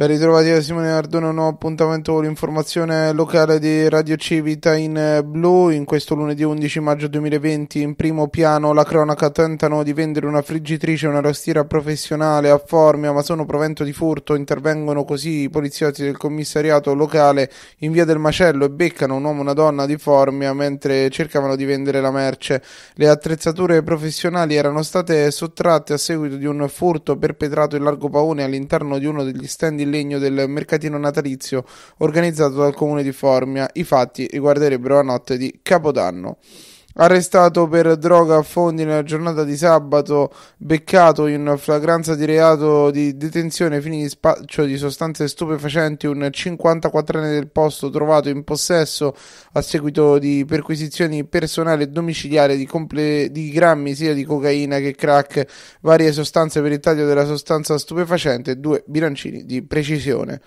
Ben ritrovati da Simone Nardone, un nuovo appuntamento con l'informazione locale di Radio Civita in eh, blu. In questo lunedì 11 maggio 2020 in primo piano la cronaca tentano di vendere una friggitrice e una rostiera professionale a Formia ma sono provento di furto. Intervengono così i poliziotti del commissariato locale in via del Macello e beccano un uomo e una donna di Formia mentre cercavano di vendere la merce. Le attrezzature professionali erano state sottratte a seguito di un furto perpetrato in largo Paone all'interno di uno degli stand del legno del mercatino natalizio organizzato dal comune di Formia. I fatti riguarderebbero la notte di Capodanno. Arrestato per droga a fondi nella giornata di sabato, beccato in flagranza di reato di detenzione ai fini di spaccio di sostanze stupefacenti, un 54enne del posto trovato in possesso a seguito di perquisizioni personali e domiciliari di, comple- di grammi sia di cocaina che crack, varie sostanze per il taglio della sostanza stupefacente e due bilancini di precisione.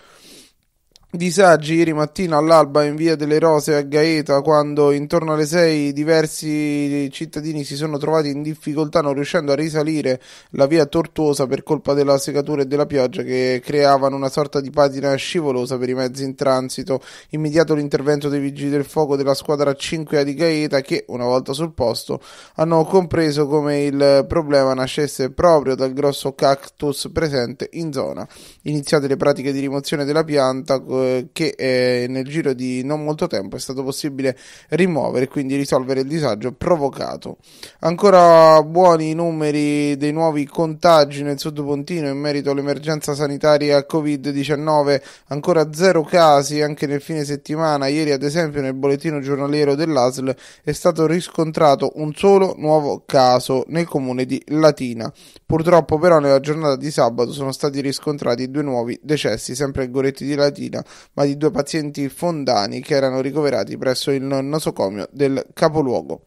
Disagi ieri mattina all'alba in via delle Rose a Gaeta, quando intorno alle 6 diversi cittadini si sono trovati in difficoltà non riuscendo a risalire la via tortuosa per colpa della segatura e della pioggia che creavano una sorta di patina scivolosa per i mezzi in transito. Immediato l'intervento dei vigili del fuoco della squadra 5A di Gaeta che, una volta sul posto, hanno compreso come il problema nascesse proprio dal grosso cactus presente in zona. Iniziate le pratiche di rimozione della pianta eh, che eh, nel giro di non molto tempo è stato possibile rimuovere e quindi risolvere il disagio provocato. Ancora buoni i numeri dei nuovi contagi nel sud pontino in merito all'emergenza sanitaria Covid-19, ancora zero casi anche nel fine settimana. Ieri ad esempio nel bollettino giornaliero dell'ASL è stato riscontrato un solo nuovo caso nel comune di Latina. Purtroppo però nella giornata di sabato sono stati riscontrati due nuovi decessi sempre ai Goretti di Latina ma di due pazienti fondani che erano ricoverati presso il nosocomio del capoluogo.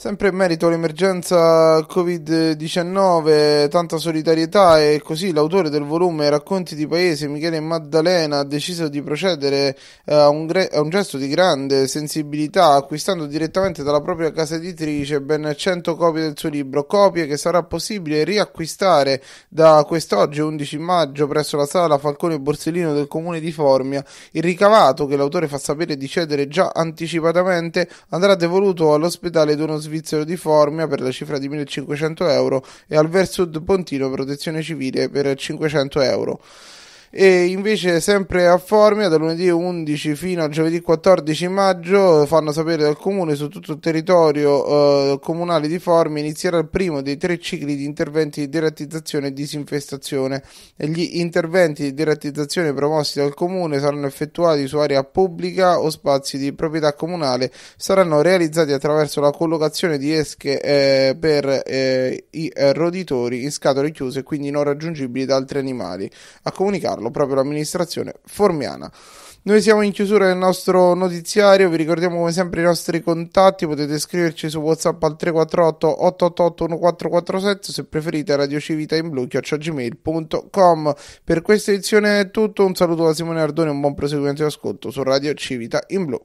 Sempre in merito all'emergenza Covid-19, tanta solidarietà e così l'autore del volume Racconti di Paese, Michele Maddalena, ha deciso di procedere eh, a un, gre- a un, gesto di grande sensibilità acquistando direttamente dalla propria casa editrice ben 100 copie del suo libro, copie che sarà possibile riacquistare da quest'oggi 11 maggio presso la sala Falcone Borsellino del comune di Formia. Il ricavato che l'autore fa sapere di cedere già anticipatamente andrà devoluto all'ospedale Dono svizzero di Formia per la cifra di 1500 euro e al Versud Pontino protezione civile per 500 euro e invece sempre a Formia da lunedì 11 fino a giovedì 14 maggio fanno sapere dal comune su tutto il territorio eh, comunale di Formia inizierà il primo dei tre cicli di interventi di derattizzazione e disinfestazione e gli interventi di derattizzazione promossi dal comune saranno effettuati su area pubblica o spazi di proprietà comunale saranno realizzati attraverso la collocazione di esche eh, per eh, i eh, roditori in scatole chiuse e quindi non raggiungibili da altri animali a comunicare farlo, proprio l'amministrazione formiana. Noi siamo in chiusura del nostro notiziario, vi ricordiamo come sempre i nostri contatti, potete scriverci su WhatsApp al 348 888 1447 se preferite radiocivita in blu gmail.com. Per questa edizione è tutto, un saluto da Simone Ardone e un buon proseguimento di ascolto su Radio Civita in blu.